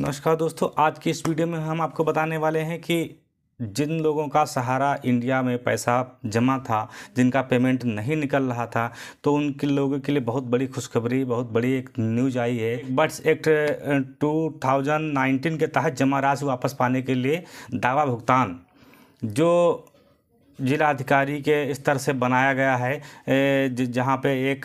नमस्कार दोस्तों आज के इस वीडियो में हम आपको बताने वाले हैं कि जिन लोगों का सहारा इंडिया में पैसा जमा था जिनका पेमेंट नहीं निकल रहा था तो उनके लोगों के लिए बहुत बड़ी खुशखबरी बहुत बड़ी एक न्यूज आई है बट्स एक्ट 2019 के तहत जमा राशि वापस पाने के लिए दावा भुगतान जो जिलाधिकारी के स्तर से बनाया गया है जहाँ पे एक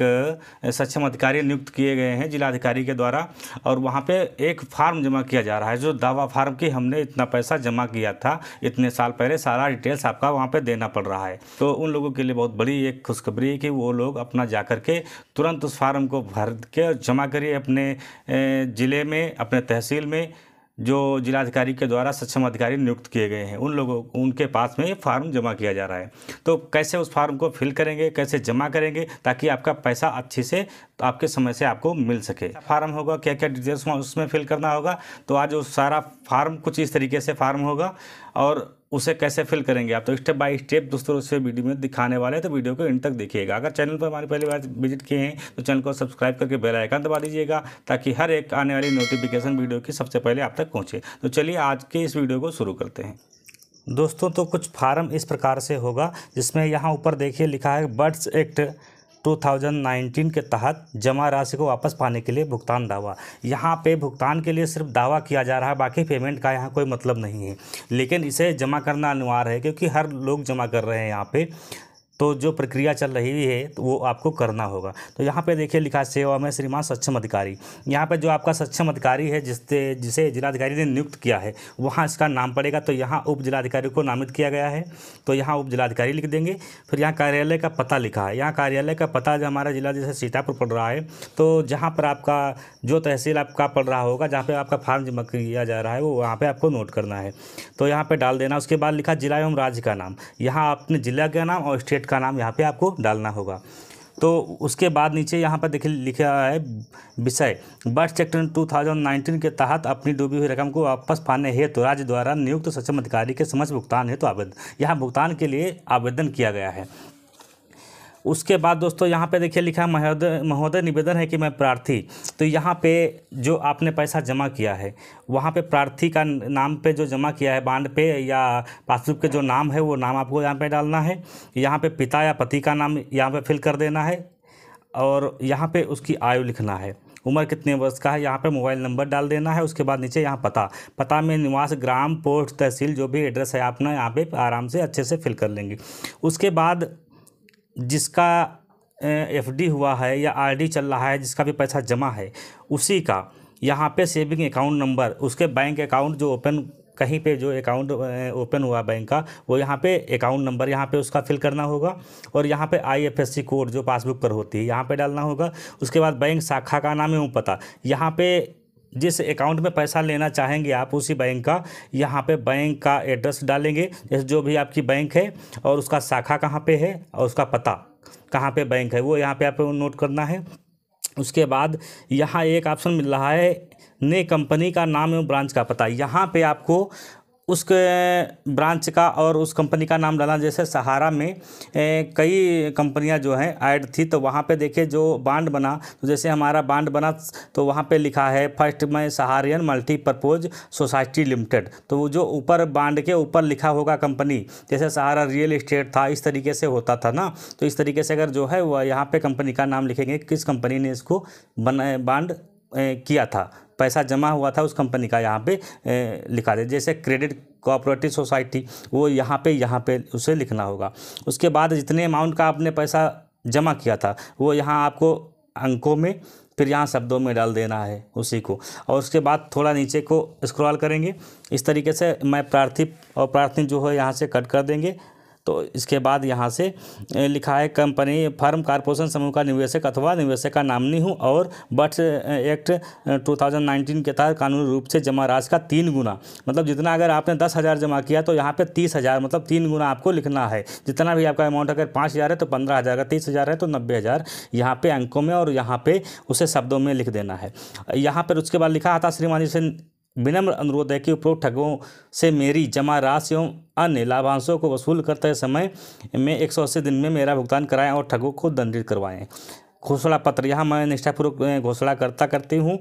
सक्षम अधिकारी नियुक्त किए गए हैं जिलाधिकारी के द्वारा और वहाँ पे एक फार्म जमा किया जा रहा है जो दावा फार्म की हमने इतना पैसा जमा किया था इतने साल पहले सारा डिटेल्स आपका वहाँ पे देना पड़ रहा है तो उन लोगों के लिए बहुत बड़ी एक खुशखबरी है कि वो लोग अपना जा कर के तुरंत उस फार्म को भर के जमा करिए अपने ज़िले में अपने तहसील में जो जिलाधिकारी के द्वारा सक्षम अधिकारी नियुक्त किए गए हैं उन लोगों उनके पास में ये फार्म जमा किया जा रहा है तो कैसे उस फार्म को फिल करेंगे कैसे जमा करेंगे ताकि आपका पैसा अच्छे से आपके समय से आपको मिल सके फार्म होगा क्या क्या डिटेल्स उसमें फिल करना होगा तो आज वो सारा फार्म कुछ इस तरीके से फार्म होगा और उसे कैसे फिल करेंगे आप तो स्टेप बाय स्टेप दोस्तों उसे वीडियो में दिखाने वाले हैं तो वीडियो को इंड तक देखिएगा अगर चैनल पर हमारे पहली बार विजिट किए हैं तो चैनल को सब्सक्राइब करके बेल आइकन दबा दीजिएगा ताकि हर एक आने वाली नोटिफिकेशन वीडियो की सबसे पहले आप तक पहुँचे तो चलिए आज के इस वीडियो को शुरू करते हैं दोस्तों तो कुछ फार्म इस प्रकार से होगा जिसमें यहाँ ऊपर देखिए लिखा है बर्ड्स एक्ट 2019 के तहत जमा राशि को वापस पाने के लिए भुगतान दावा यहाँ पे भुगतान के लिए सिर्फ दावा किया जा रहा है बाकी पेमेंट का यहाँ कोई मतलब नहीं है लेकिन इसे जमा करना अनिवार्य है क्योंकि हर लोग जमा कर रहे हैं यहाँ पे तो जो प्रक्रिया चल रही है तो वो आपको करना होगा तो यहाँ पे देखिए लिखा सेवा में श्रीमान सक्षम अधिकारी यहाँ पे जो आपका सक्षम अधिकारी है जिससे जिसे जिलाधिकारी ने नियुक्त किया है वहाँ इसका नाम पड़ेगा तो यहाँ उप जिलाधिकारी को नामित किया गया है तो यहाँ उप जिलाधिकारी लिख देंगे फिर यहाँ कार्यालय का पता लिखा है यहाँ कार्यालय का पता जो हमारा जिला जैसे सीतापुर पड़ रहा है तो जहाँ पर आपका जो तहसील आपका पड़ रहा होगा जहाँ पर आपका फार्म जमा किया जा रहा है वो वहाँ पर आपको नोट करना है तो यहाँ पर डाल देना उसके बाद लिखा जिला एवं राज्य का नाम यहाँ आपने जिला का नाम और स्टेट का नाम यहाँ पे आपको डालना होगा तो उसके बाद नीचे यहाँ पर देखिए लिखा है विषय बर्थ सेक्टर 2019 के तहत अपनी डूबी हुई रकम को वापस पाने हेतु तो राज्य द्वारा नियुक्त सक्षम अधिकारी के समझ भुगतान हेतु तो आवेदन यहाँ भुगतान के लिए आवेदन किया गया है उसके बाद दोस्तों यहाँ पे देखिए लिखा है महोदय महोदय निवेदन है कि मैं प्रार्थी तो यहाँ पे जो आपने पैसा जमा किया है वहाँ पे प्रार्थी का नाम पे जो जमा किया है बांड पे या पासबुक के जो नाम है वो नाम आपको यहाँ पे डालना है यहाँ पे पिता या पति का नाम यहाँ पे फिल कर देना है और यहाँ पर उसकी आयु लिखना है उम्र कितने वर्ष का है यहाँ पे मोबाइल नंबर डाल देना है उसके बाद नीचे यहाँ पता पता में निवास ग्राम पोस्ट तहसील जो भी एड्रेस है आप ना यहाँ पे आराम से अच्छे से फिल कर लेंगे उसके बाद जिसका एफडी हुआ है या आरडी चल रहा है जिसका भी पैसा जमा है उसी का यहाँ पे सेविंग अकाउंट नंबर उसके बैंक अकाउंट जो ओपन कहीं पे जो अकाउंट ओपन हुआ बैंक का वो यहाँ पे अकाउंट नंबर यहाँ पे उसका फिल करना होगा और यहाँ पे आईएफएससी कोड जो पासबुक पर होती है यहाँ पे डालना होगा उसके बाद बैंक शाखा का नाम एवं पता यहाँ पे जिस अकाउंट में पैसा लेना चाहेंगे आप उसी बैंक का यहाँ पे बैंक का एड्रेस डालेंगे जैसे जो भी आपकी बैंक है और उसका शाखा कहाँ पे है और उसका पता कहाँ पे बैंक है वो यहाँ पे आपको नोट करना है उसके बाद यहाँ एक ऑप्शन मिल रहा है ने कंपनी का नाम एवं ब्रांच का पता यहाँ पे आपको उस ब्रांच का और उस कंपनी का नाम डालना जैसे सहारा में ए, कई कंपनियां जो हैं ऐड थी तो वहाँ पे देखे जो बांड बना तो जैसे हमारा बांड बना तो वहाँ पे लिखा है फर्स्ट में सहारियन मल्टीपर्पोज सोसाइटी लिमिटेड तो जो ऊपर बांड के ऊपर लिखा होगा कंपनी जैसे सहारा रियल इस्टेट था इस तरीके से होता था ना तो इस तरीके से अगर जो है वह यहाँ पर कंपनी का नाम लिखेंगे किस कंपनी ने इसको बना बांड किया था पैसा जमा हुआ था उस कंपनी का यहाँ पे लिखा दे जैसे क्रेडिट कोऑपरेटिव सोसाइटी वो यहाँ पे यहाँ पे उसे लिखना होगा उसके बाद जितने अमाउंट का आपने पैसा जमा किया था वो यहाँ आपको अंकों में फिर यहाँ शब्दों में डाल देना है उसी को और उसके बाद थोड़ा नीचे को स्क्रॉल करेंगे इस तरीके से मैं प्रार्थी और प्रार्थी जो है यहाँ से कट कर देंगे तो इसके बाद यहाँ से लिखा है कंपनी फर्म कारपोरेशन समूह का निवेशक अथवा निवेशक का नाम नहीं हूँ और बट एक्ट 2019 के तहत कानूनी रूप से जमा राशि का तीन गुना मतलब जितना अगर आपने दस हज़ार जमा किया तो यहाँ पे तीस हज़ार मतलब तीन गुना आपको लिखना है जितना भी आपका अमाउंट अगर पाँच हज़ार है तो पंद्रह हज़ार का तीस हज़ार है तो नब्बे हज़ार यहाँ पे अंकों में और यहाँ पे उसे शब्दों में लिख देना है यहाँ पर उसके बाद लिखा आता श्रीमान जी से विनम्र अनुरोध है कि उपरोक्त ठगों से मेरी जमा राशि एवं अन्य लाभांशों को वसूल करते समय में एक सौ अस्सी दिन में मेरा भुगतान कराएं और ठगों को दंडित करवाएं घोषणा पत्र यहाँ मैं निष्ठापूर्वक घोषणा करता करती हूँ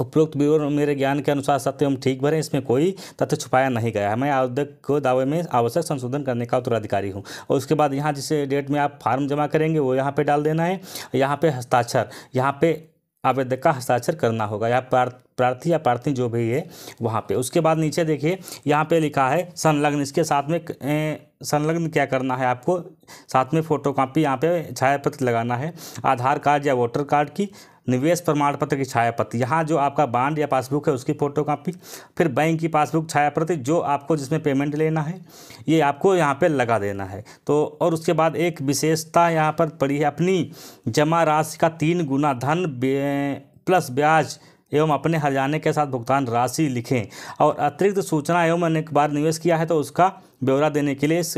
उपरोक्त ब्यूरो मेरे ज्ञान के अनुसार सत्य एवं ठीक भरे इसमें कोई तथ्य छुपाया नहीं गया है मैं आवेदक को दावे में आवश्यक संशोधन करने का उत्तराधिकारी हूँ और उसके बाद यहाँ जिस डेट में आप फार्म जमा करेंगे वो यहाँ पे डाल देना है यहाँ पे हस्ताक्षर यहाँ पे आवेदक का हस्ताक्षर करना होगा यहाँ प्रार्थी या प्रार्थी जो भी है वहाँ पे उसके बाद नीचे देखिए यहाँ पे लिखा है संलग्न इसके साथ में संलग्न क्या करना है आपको साथ में फोटो कापी यहाँ पे छायापत्र लगाना है आधार कार्ड या वोटर कार्ड की निवेश प्रमाण पत्र की छायापत्र यहाँ जो आपका बांड या पासबुक है उसकी फोटो कापी फिर बैंक की पासबुक छायाप्रति जो आपको जिसमें पेमेंट लेना है ये आपको यहाँ पे लगा देना है तो और उसके बाद एक विशेषता यहाँ पर पड़ी है अपनी जमा राशि का तीन गुना धन प्लस ब्याज एवं अपने हर जाने के साथ भुगतान राशि लिखें और अतिरिक्त सूचना एवं अनेक बार निवेश किया है तो उसका ब्यौरा देने के लिए इस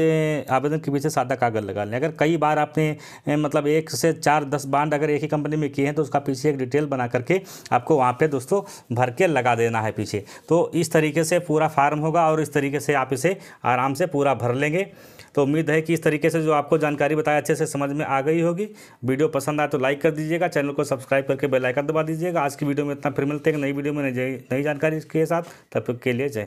आवेदन के पीछे सादा कागज लगा लें अगर कई बार आपने मतलब एक से चार दस बांड अगर एक ही कंपनी में किए हैं तो उसका पीछे एक डिटेल बना करके आपको वहाँ पर दोस्तों भर के लगा देना है पीछे तो इस तरीके से पूरा फार्म होगा और इस तरीके से आप इसे आराम से पूरा भर लेंगे तो उम्मीद है कि इस तरीके से जो आपको जानकारी बताया अच्छे से समझ में आ गई होगी वीडियो पसंद आए तो लाइक कर दीजिएगा चैनल को सब्सक्राइब करके बेल आइकन दबा दीजिएगा आज की वीडियो में इतना फिर मिलते हैं नई वीडियो में नई जानकारी के साथ तब के लिए जय